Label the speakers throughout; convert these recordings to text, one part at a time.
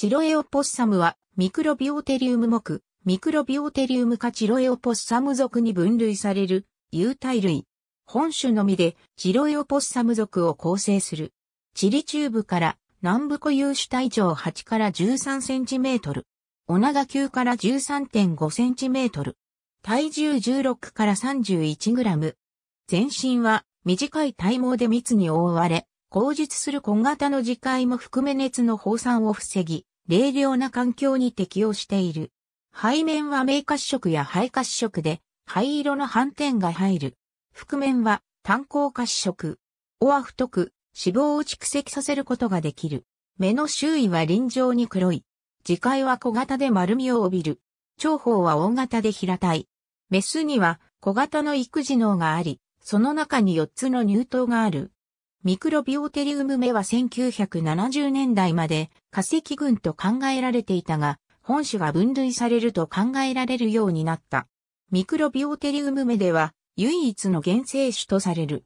Speaker 1: チロエオポッサムは、ミクロビオテリウム目、ミクロビオテリウム科チロエオポッサム属に分類される、有体類。本種のみで、チロエオポッサム属を構成する。チリ中部から南部固有種体長8から13センチメートル。おガ9から13.5センチメートル。体重16から31グラム。全身は短い体毛で密に覆われ、口述する小型の磁界も含め熱の放散を防ぎ、冷涼な環境に適応している。背面は明褐色や灰褐色で、灰色の斑点が入る。覆面は炭鉱褐色。尾は太く、脂肪を蓄積させることができる。目の周囲は臨場に黒い。次回は小型で丸みを帯びる。長方は大型で平たい。メスには小型の育児能があり、その中に4つの乳頭がある。ミクロビオテリウム目は1970年代まで化石群と考えられていたが、本種が分類されると考えられるようになった。ミクロビオテリウム目では唯一の原生種とされる。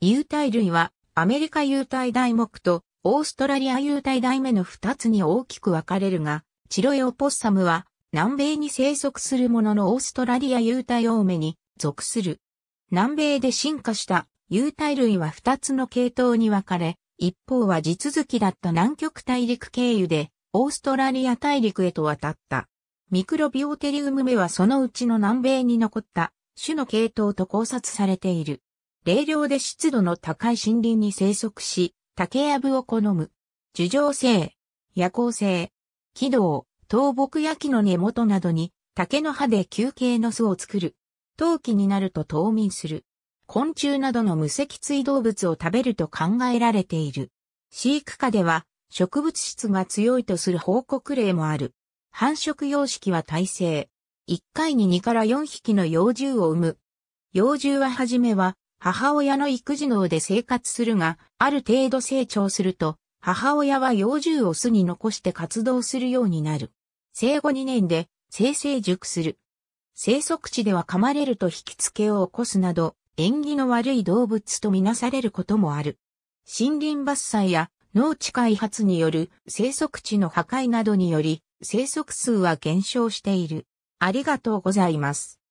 Speaker 1: 有体類はアメリカ有体大目とオーストラリア有体大目の2つに大きく分かれるが、チロヨポッサムは南米に生息するもののオーストラリア有体大目に属する。南米で進化した有体類は2つの系統に分かれ、一方は地続きだった南極大陸経由で、オーストラリア大陸へと渡った。ミクロビオテリウム目はそのうちの南米に残った種の系統と考察されている。冷涼で湿度の高い森林に生息し、竹やぶを好む。樹状性、夜行性、軌道、倒木や木の根元などに竹の葉で休憩の巣を作る。陶器になると冬眠する。昆虫などの無脊椎動物を食べると考えられている。飼育下では植物質が強いとする報告例もある。繁殖様式は耐性。1回に2から4匹の幼獣を産む。幼獣は初めは母親の育児能で生活するが、ある程度成長すると、母親は幼獣を巣に残して活動するようになる。生後2年で、生成熟する。生息地では噛まれると引き付けを起こすなど、縁起の悪い動物とみなされることもある。森林伐採や農地開発による生息地の破壊などにより生息数は減少している。ありがとうございます。